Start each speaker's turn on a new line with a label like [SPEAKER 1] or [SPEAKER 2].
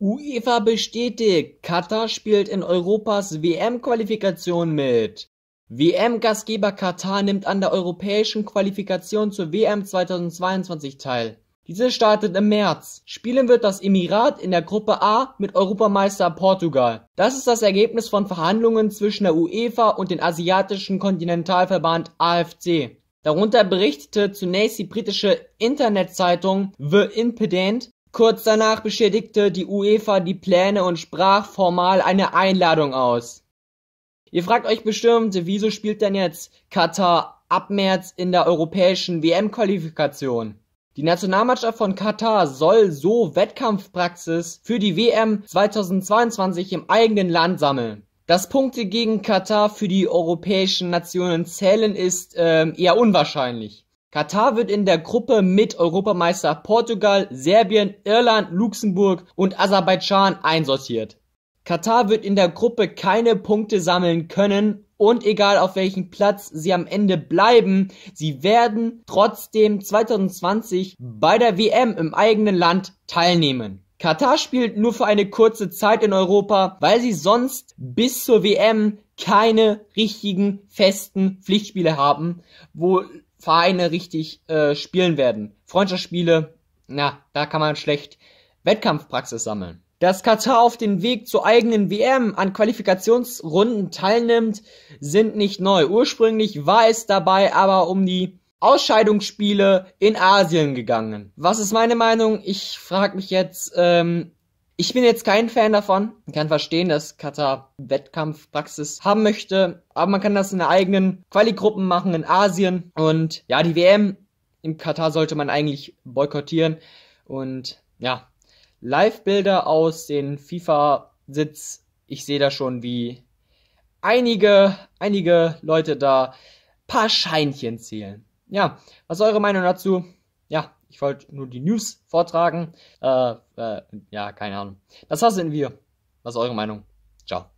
[SPEAKER 1] UEFA bestätigt, Katar spielt in Europas WM-Qualifikation mit. WM-Gastgeber Katar nimmt an der europäischen Qualifikation zur WM 2022 teil. Diese startet im März. Spielen wird das Emirat in der Gruppe A mit Europameister Portugal. Das ist das Ergebnis von Verhandlungen zwischen der UEFA und den asiatischen Kontinentalverband AFC. Darunter berichtete zunächst die britische Internetzeitung The Independent, Kurz danach bestätigte die Uefa die Pläne und sprach formal eine Einladung aus. Ihr fragt euch bestimmt, wieso spielt denn jetzt Katar ab März in der europäischen WM-Qualifikation? Die Nationalmannschaft von Katar soll so Wettkampfpraxis für die WM 2022 im eigenen Land sammeln. Dass Punkte gegen Katar für die europäischen Nationen zählen, ist ähm, eher unwahrscheinlich. Katar wird in der Gruppe mit Europameister Portugal, Serbien, Irland, Luxemburg und Aserbaidschan einsortiert. Katar wird in der Gruppe keine Punkte sammeln können und egal auf welchem Platz sie am Ende bleiben, sie werden trotzdem 2020 bei der WM im eigenen Land teilnehmen. Katar spielt nur für eine kurze Zeit in Europa, weil sie sonst bis zur WM keine richtigen festen Pflichtspiele haben, wo Vereine richtig äh, spielen werden. Freundschaftsspiele, na, da kann man schlecht Wettkampfpraxis sammeln. Dass Katar auf dem Weg zur eigenen WM an Qualifikationsrunden teilnimmt, sind nicht neu. Ursprünglich war es dabei aber um die Ausscheidungsspiele in Asien gegangen. Was ist meine Meinung? Ich frage mich jetzt, ähm, ich bin jetzt kein Fan davon. Man kann verstehen, dass Katar Wettkampfpraxis haben möchte, aber man kann das in der eigenen Quali-Gruppen machen in Asien. Und ja, die WM in Katar sollte man eigentlich boykottieren. Und ja, Live-Bilder aus den FIFA-Sitz. Ich sehe da schon, wie einige, einige Leute da paar Scheinchen zählen. Ja, was ist eure Meinung dazu? ja, ich wollte nur die News vortragen. Äh, äh, ja, keine Ahnung. Das war's in wir. Was ist eure Meinung? Ciao.